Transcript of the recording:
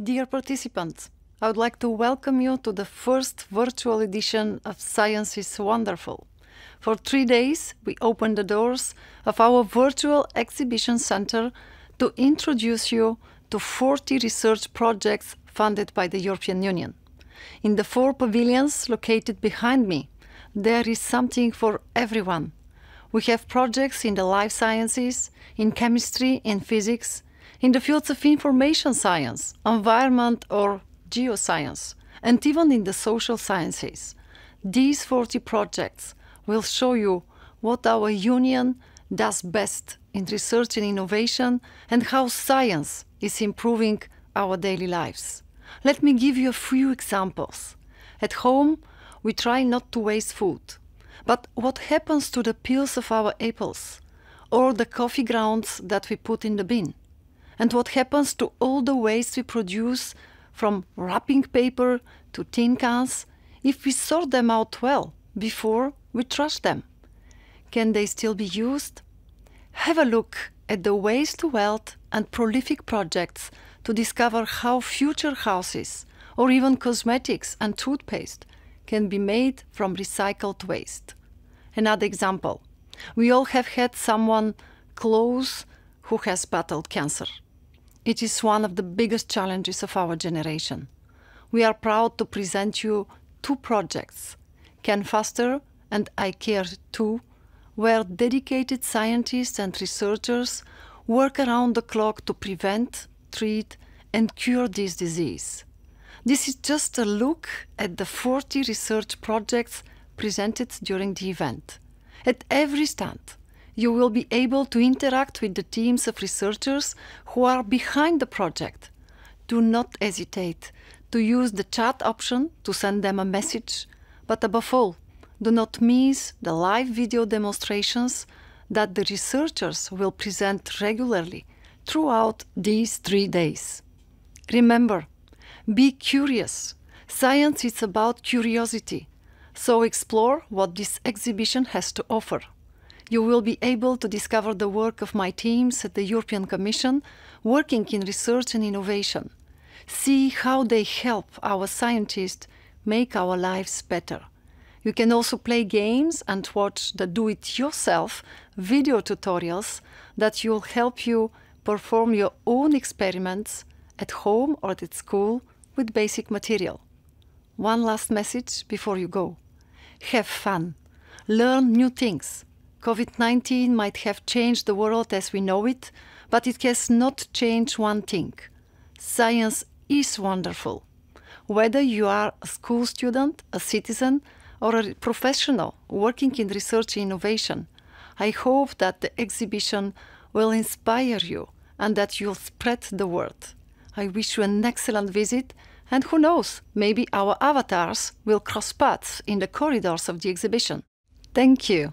Dear participants, I would like to welcome you to the first virtual edition of Science is Wonderful. For three days, we open the doors of our virtual exhibition center to introduce you to 40 research projects funded by the European Union. In the four pavilions located behind me, there is something for everyone. We have projects in the life sciences, in chemistry, in physics, in the fields of information science, environment, or geoscience, and even in the social sciences. These 40 projects will show you what our union does best in research and innovation and how science is improving our daily lives. Let me give you a few examples. At home, we try not to waste food. But what happens to the peels of our apples or the coffee grounds that we put in the bin? and what happens to all the waste we produce from wrapping paper to tin cans if we sort them out well before we trash them. Can they still be used? Have a look at the Waste to Wealth and prolific projects to discover how future houses or even cosmetics and toothpaste can be made from recycled waste. Another example we all have had someone close who has battled cancer. It is one of the biggest challenges of our generation. We are proud to present you two projects, Can Faster and I Care Too, where dedicated scientists and researchers work around the clock to prevent, treat, and cure this disease. This is just a look at the 40 research projects presented during the event. At every stand, you will be able to interact with the teams of researchers who are behind the project. Do not hesitate to use the chat option to send them a message, but above all, do not miss the live video demonstrations that the researchers will present regularly throughout these three days. Remember, be curious. Science is about curiosity, so explore what this exhibition has to offer you will be able to discover the work of my teams at the European Commission working in research and innovation. See how they help our scientists make our lives better. You can also play games and watch the do it yourself video tutorials that will help you perform your own experiments at home or at school with basic material. One last message before you go have fun, learn new things, COVID 19 might have changed the world as we know it, but it has not changed one thing science is wonderful. Whether you are a school student, a citizen, or a professional working in research innovation, I hope that the exhibition will inspire you and that you'll spread the word. I wish you an excellent visit, and who knows, maybe our avatars will cross paths in the corridors of the exhibition. Thank you.